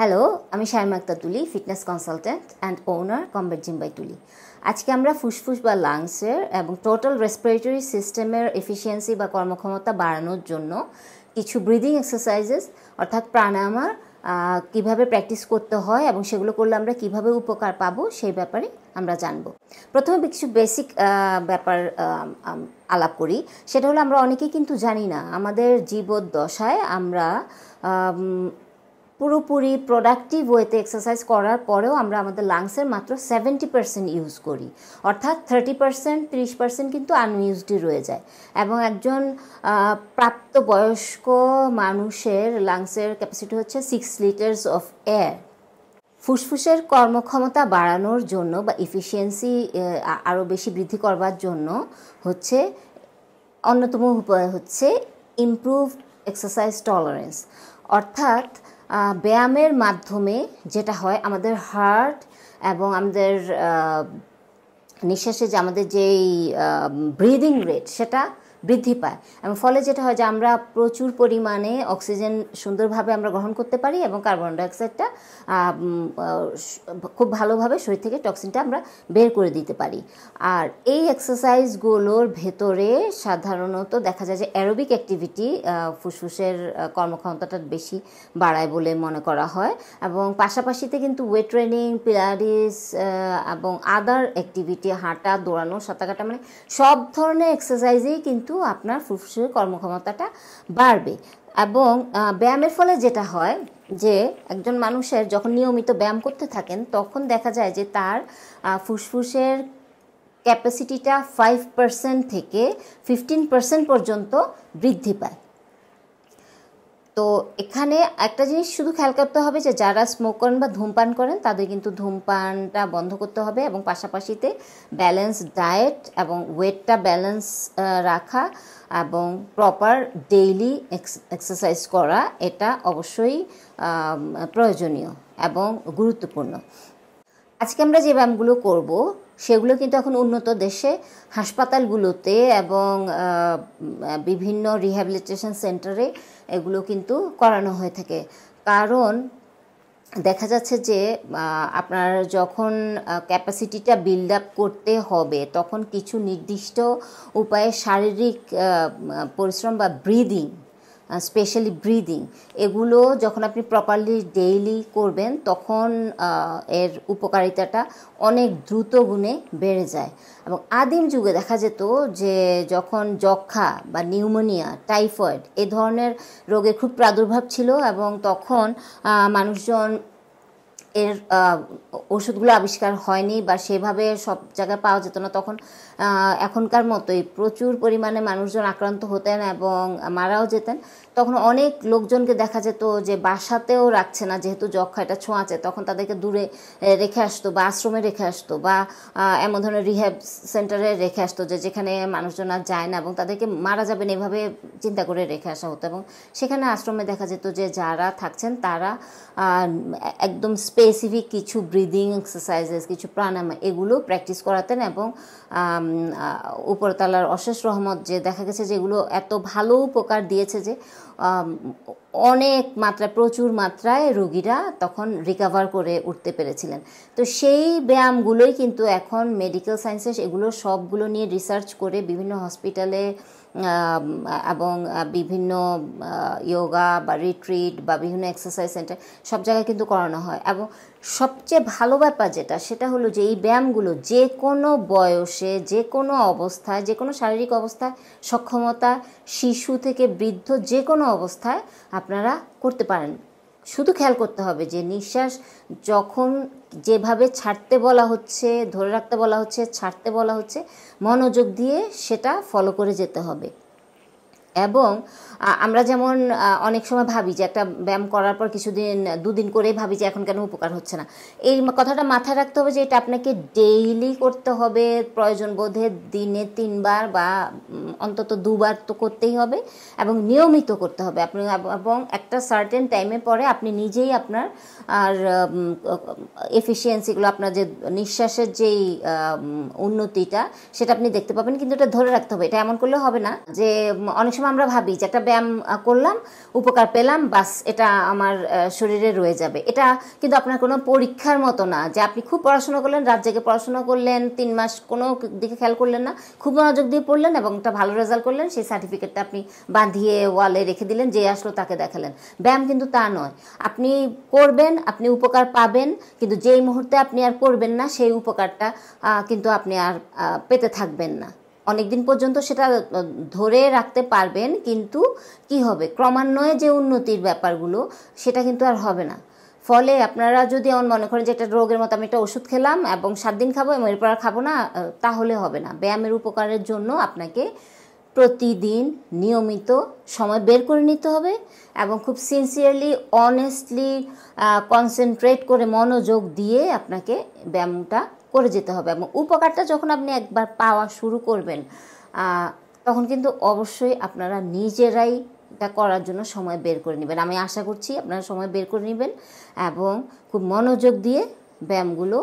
hello আমি Shayma Akter Tuli fitness consultant and owner combat জিম্বাই তুলি আজকে আমরা ফুসফুস বা লাংসের এবং টোটাল রেসপিরেটরি সিস্টেমের এফিসিয়েন্সি বা কর্মক্ষমতা বাড়ানোর জন্য কিছু ব্রিদিং এক্সারসাইজেস অর্থাৎ প্রাণায়ামার কিভাবে প্র্যাকটিস করতে হয় এবং সেগুলো করলে আমরা কিভাবে উপকার পাবো সেই ব্যাপারে আমরা জানব প্রথমে কিছু বেসিক ব্যাপার আলাপ করি সেটা হলো আমরা অনেকেই কিন্তু জানি না আমাদের জীবদ্দশায় আমরা পুরোপুরি প্রোডাক্টিভ ওয়েতে এক্সারসাইজ করার পরেও আমরা আমাদের লাংসের মাত্র সেভেন্টি পার্সেন্ট ইউজ করি অর্থাৎ থার্টি পার্সেন্ট তিরিশ পার্সেন্ট কিন্তু আনইউজডই রয়ে যায় এবং একজন প্রাপ্তবয়স্ক মানুষের লাংসের ক্যাপাসিটি হচ্ছে সিক্স লিটার্স অফ এয়ার ফুসফুসের কর্মক্ষমতা বাড়ানোর জন্য বা ইফিসিয়েন্সি আরও বেশি বৃদ্ধি করবার জন্য হচ্ছে অন্যতম উপায় হচ্ছে ইমপ্রুভ এক্সারসাইজ টলারেন্স অর্থাৎ ব্যায়ামের মাধ্যমে যেটা হয় আমাদের হার্ট এবং আমাদের নিঃশ্বাসে যে আমাদের যেই ব্রিদিং রেট সেটা বৃদ্ধি পায় এবং ফলে যেটা হয় যে আমরা প্রচুর পরিমাণে অক্সিজেন সুন্দরভাবে আমরা গ্রহণ করতে পারি এবং কার্বন ডাইঅক্সাইডটা খুব ভালোভাবে শরীর থেকে টক্সিনটা আমরা বের করে দিতে পারি আর এই এক্সারসাইজগুলোর ভেতরে সাধারণত দেখা যায় যে অ্যারোবিক অ্যাক্টিভিটি ফুসফুসের কর্মক্ষমতাটা বেশি বাড়ায় বলে মনে করা হয় এবং পাশাপাশিতে কিন্তু ওয়েট ট্রেনিং পিলারিস এবং আদার অ্যাক্টিভিটি হাঁটা দৌড়ানো সাঁতার কাটা মানে সব ধরনের এক্সারসাইজেই কিন্তু কিন্তু আপনার ফুসফুসের কর্মক্ষমতাটা বাড়বে এবং ব্যায়ামের ফলে যেটা হয় যে একজন মানুষের যখন নিয়মিত ব্যায়াম করতে থাকেন তখন দেখা যায় যে তার ফুসফুসের ক্যাপাসিটিটা ফাইভ পার্সেন্ট থেকে ফিফটিন পার্সেন্ট পর্যন্ত বৃদ্ধি পায় তো এখানে একটা জিনিস শুধু খেয়াল করতে হবে যে যারা স্মোক করেন বা ধূমপান করেন তাদের কিন্তু ধূমপানটা বন্ধ করতে হবে এবং পাশাপাশিতে ব্যালেন্স ডায়েট এবং ওয়েটটা ব্যালেন্স রাখা এবং প্রপার ডেইলি এক্সারসাইজ করা এটা অবশ্যই প্রয়োজনীয় এবং গুরুত্বপূর্ণ আজকে আমরা যে ব্যায়ামগুলো করব সেগুলো কিন্তু এখন উন্নত দেশে হাসপাতালগুলোতে এবং বিভিন্ন রিহ্যাবিলিটেশন সেন্টারে এগুলো কিন্তু করানো হয়ে থাকে কারণ দেখা যাচ্ছে যে আপনার যখন ক্যাপাসিটিটা বিল্ড আপ করতে হবে তখন কিছু নির্দিষ্ট উপায়ে শারীরিক পরিশ্রম বা ব্রিদিং স্পেশালি ব্রিদিং এগুলো যখন আপনি প্রপারলি ডেইলি করবেন তখন এর উপকারিতাটা অনেক দ্রুত গুণে বেড়ে যায় এবং আদিম যুগে দেখা যেত যে যখন যক্ষা বা নিউমোনিয়া টাইফয়েড এ ধরনের রোগে খুব প্রাদুর্ভাব ছিল এবং তখন মানুষজন এর ওষুধগুলো আবিষ্কার হয়নি বা সেভাবে সব জায়গায় পাওয়া যেত না তখন এখনকার মতোই প্রচুর পরিমাণে মানুষজন আক্রান্ত হতেন এবং মারাও যেতেন তখন অনেক লোকজনকে দেখা যেত যে বাসাতেও রাখছে না যেহেতু যক্ষা এটা ছোঁয়াচে তখন তাদেরকে দূরে রেখে আসতো বা আশ্রমে রেখে আসতো বা এমন ধরনের রিহ্যাব সেন্টারে রেখে আসতো যে যেখানে মানুষজন আর যায় না এবং তাদেরকে মারা যাবেন এভাবে চিন্তা করে রেখে আসা হতো এবং সেখানে আশ্রমে দেখা যেত যে যারা থাকছেন তারা একদম স্পেস স্পেসিফিক কিছু ব্রিদিং এক্সারসাইজেস কিছু প্রাণায়াম এগুলো প্র্যাকটিস করাতেন এবং উপরতলার অশেষ রহমত যে দেখা গেছে যে এগুলো এত ভালো উপকার দিয়েছে যে অনেক মাত্রায় প্রচুর মাত্রায় রুগীরা তখন রিকাভার করে উঠতে পেরেছিলেন তো সেই ব্যায়ামগুলোই কিন্তু এখন মেডিকেল সায়েন্সেস এগুলো সবগুলো নিয়ে রিসার্চ করে বিভিন্ন হসপিটালে এবং বিভিন্ন যোগা বা রিট্রিট বা বিভিন্ন এক্সারসাইজ সেন্টার সব জায়গায় কিন্তু করানো হয় এবং সবচেয়ে ভালো ব্যাপার যেটা সেটা হলো যে এই ব্যায়ামগুলো যে কোনো বয়সে যে কোনো অবস্থায় যে কোনো শারীরিক অবস্থায় সক্ষমতা শিশু থেকে বৃদ্ধ যে কোনো অবস্থায় আপনারা করতে পারেন শুধু খেয়াল করতে হবে যে নিঃশ্বাস যখন যেভাবে ছাড়তে বলা হচ্ছে ধরে রাখতে বলা হচ্ছে ছাড়তে বলা হচ্ছে মনোযোগ দিয়ে সেটা ফলো করে যেতে হবে এবং আমরা যেমন অনেক সময় ভাবি যে একটা ব্যায়াম করার পর কিছুদিন দুদিন করে ভাবি যে এখন কেন উপকার হচ্ছে না এই কথাটা মাথায় রাখতে হবে যে এটা আপনাকে ডেইলি করতে হবে প্রয়োজন বোধে দিনে তিনবার বা অন্তত দুবার তো করতেই হবে এবং নিয়মিত করতে হবে আপনি এবং একটা সার্টেন টাইমে পরে আপনি নিজেই আপনার আর এফিসিয়েন্সিগুলো আপনার যে নিঃশ্বাসের যেই উন্নতিটা সেটা আপনি দেখতে পাবেন কিন্তু এটা ধরে রাখতে হবে এটা এমন করলে হবে না যে অনেক সময় সময় আমরা ভাবি যে একটা ব্যায়াম করলাম উপকার পেলাম বাস এটা আমার শরীরে রয়ে যাবে এটা কিন্তু আপনার কোনো পরীক্ষার মতো না যে আপনি খুব পড়াশোনা করলেন রাত জেগে পড়াশোনা করলেন তিন মাস কোনো দিকে খেয়াল করলেন না খুব মনোযোগ দিয়ে পড়লেন এবং একটা ভালো রেজাল্ট করলেন সেই সার্টিফিকেটটা আপনি বাঁধিয়ে ওয়ালে রেখে দিলেন যে আসলো তাকে দেখালেন ব্যায়াম কিন্তু তা নয় আপনি করবেন আপনি উপকার পাবেন কিন্তু যেই মুহূর্তে আপনি আর করবেন না সেই উপকারটা কিন্তু আপনি আর পেতে থাকবেন না অনেক দিন পর্যন্ত সেটা ধরে রাখতে পারবেন কিন্তু কি হবে ক্রমান্বয়ে যে উন্নতির ব্যাপারগুলো সেটা কিন্তু আর হবে না ফলে আপনারা যদি এমন মনে করেন যে একটা রোগের মতো আমি একটা ওষুধ খেলাম এবং সাত দিন খাবো এবং এরপর আর খাবো না তাহলে হবে না ব্যায়ামের উপকারের জন্য আপনাকে প্রতিদিন নিয়মিত সময় বের করে নিতে হবে এবং খুব সিনসিয়ারলি অনেস্টলি কনসেন্ট্রেট করে মনোযোগ দিয়ে আপনাকে ব্যায়ামটা করে যেতে হবে এবং উপকারটা যখন আপনি একবার পাওয়া শুরু করবেন তখন কিন্তু অবশ্যই আপনারা নিজেরাই এটা করার জন্য সময় বের করে নেবেন আমি আশা করছি আপনারা সময় বের করে নেবেন এবং খুব মনোযোগ দিয়ে ব্যায়ামগুলো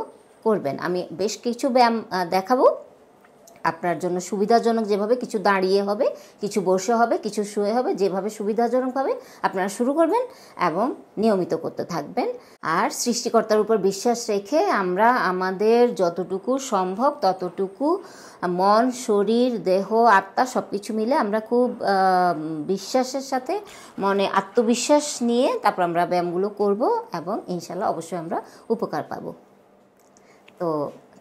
করবেন আমি বেশ কিছু ব্যায়াম দেখাবো আপনার জন্য সুবিধাজনক যেভাবে কিছু দাঁড়িয়ে হবে কিছু বসে হবে কিছু শুয়ে হবে যেভাবে সুবিধাজনকভাবে আপনারা শুরু করবেন এবং নিয়মিত করতে থাকবেন আর সৃষ্টিকর্তার উপর বিশ্বাস রেখে আমরা আমাদের যতটুকু সম্ভব ততটুকু মন শরীর দেহ আত্মা সব কিছু মিলে আমরা খুব বিশ্বাসের সাথে মনে আত্মবিশ্বাস নিয়ে তারপর আমরা ব্যায়ামগুলো করব এবং ইনশাল্লাহ অবশ্যই আমরা উপকার পাব তো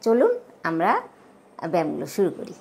চলুন আমরা ব্যায়ামগুলো শুরু করি